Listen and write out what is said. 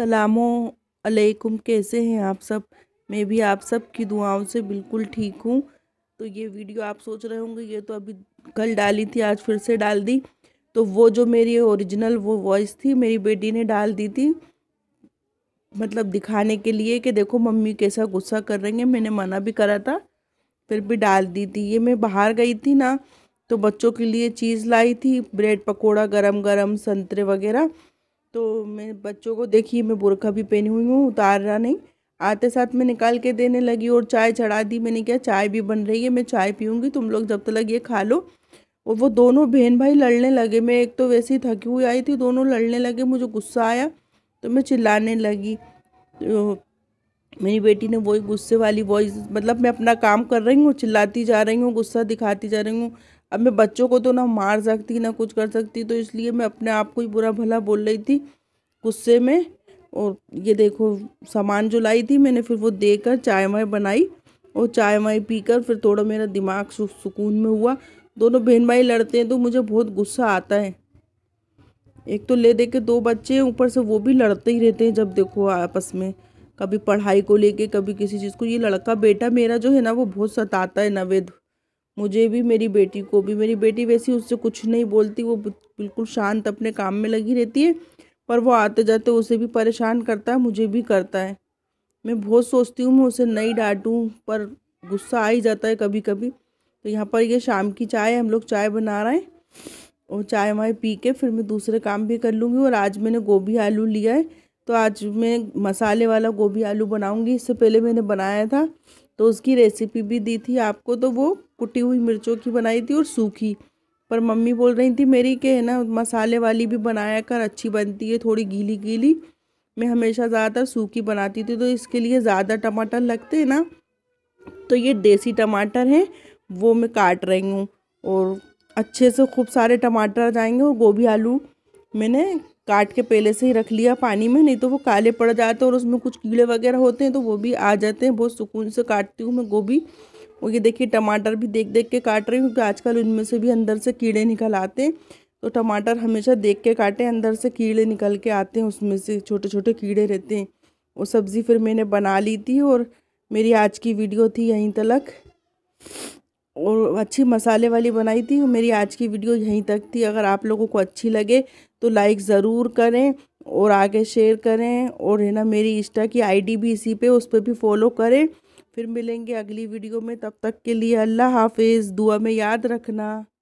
अलैक्म कैसे हैं आप सब मैं भी आप सब की दुआओं से बिल्कुल ठीक हूँ तो ये वीडियो आप सोच रहे होंगे ये तो अभी कल डाली थी आज फिर से डाल दी तो वो जो मेरी ओरिजिनल वो वॉइस थी मेरी बेटी ने डाल दी थी मतलब दिखाने के लिए कि देखो मम्मी कैसा गुस्सा कर रही हैं मैंने मना भी करा था फिर भी डाल दी थी ये मैं बाहर गई थी ना तो बच्चों के लिए चीज़ लाई थी ब्रेड पकौड़ा गरम गरम संतरे वगैरह तो मैं बच्चों को देखिए मैं बुरखा भी पहनी हुई हूँ उतार रहा नहीं आते साथ में निकाल के देने लगी और चाय चढ़ा दी मैंने क्या चाय भी बन रही है मैं चाय पीऊँगी तुम लोग जब तक ये खा लो और वो दोनों बहन भाई लड़ने लगे मैं एक तो वैसे ही थकी हुई आई थी दोनों लड़ने लगे मुझे गुस्सा आया तो मैं चिल्लाने लगी तो मेरी बेटी ने वही गुस्से वाली वॉइस मतलब मैं अपना काम कर रही हूँ चिल्लाती जा रही हूँ गुस्सा दिखाती जा रही हूँ अब मैं बच्चों को तो ना मार सकती ना कुछ कर सकती तो इसलिए मैं अपने आप को ही बुरा भला बोल रही थी गुस्से में और ये देखो सामान जो लाई थी मैंने फिर वो देकर चाय वाय बनाई और चाय वाय पीकर फिर थोड़ा मेरा दिमाग सुकून में हुआ दोनों बहन भाई लड़ते हैं तो मुझे बहुत गुस्सा आता है एक तो ले दे के दो बच्चे हैं ऊपर से वो भी लड़ते ही रहते हैं जब देखो आपस में कभी पढ़ाई को लेके कभी किसी चीज़ को ये लड़का बेटा मेरा जो है ना वो बहुत सताता है नवेद मुझे भी मेरी बेटी को भी मेरी बेटी वैसी उससे कुछ नहीं बोलती वो बिल्कुल शांत अपने काम में लगी रहती है पर वो आते जाते उसे भी परेशान करता है मुझे भी करता है मैं बहुत सोचती हूँ मैं उसे नहीं डांटूँ पर गुस्सा आ ही जाता है कभी कभी तो यहाँ पर ये शाम की चाय हम लोग चाय बना रहे हैं और चाय वाय पी के फिर मैं दूसरे काम भी कर लूँगी और आज मैंने गोभी आलू लिया है तो आज मैं मसाले वाला गोभी आलू बनाऊँगी इससे पहले मैंने बनाया था तो उसकी रेसिपी भी दी थी आपको तो वो कुटी हुई मिर्चों की बनाई थी और सूखी पर मम्मी बोल रही थी मेरी के है ना मसाले वाली भी बनाया कर अच्छी बनती है थोड़ी गीली गीली मैं हमेशा ज़्यादातर सूखी बनाती थी तो इसके लिए ज़्यादा टमाटर लगते हैं ना तो ये देसी टमाटर हैं वो मैं काट रही हूँ और अच्छे से खूब सारे टमाटर आ जाएंगे और गोभी आलू मैंने काट के पहले से ही रख लिया पानी में नहीं तो वो काले पड़ जाते हैं और उसमें कुछ कीड़े वगैरह होते हैं तो वो भी आ जाते हैं बहुत सुकून से काटती हूँ मैं गोभी और ये देखिए टमाटर भी देख देख के काट रही हूँ क्योंकि आजकल उनमें से भी अंदर से कीड़े निकल आते हैं तो टमाटर हमेशा देख के काटें अंदर से कीड़े निकल के आते हैं उसमें से छोटे छोटे कीड़े रहते हैं वो सब्ज़ी फिर मैंने बना ली थी और मेरी आज की वीडियो थी यहीं तक और अच्छी मसाले वाली बनाई थी मेरी आज की वीडियो यहीं तक थी अगर आप लोगों को अच्छी लगे तो लाइक ज़रूर करें और आगे शेयर करें और है ना मेरी इंस्टा की आईडी भी इसी पे उस पर भी फॉलो करें फिर मिलेंगे अगली वीडियो में तब तक के लिए अल्लाह हाफिज़ दुआ में याद रखना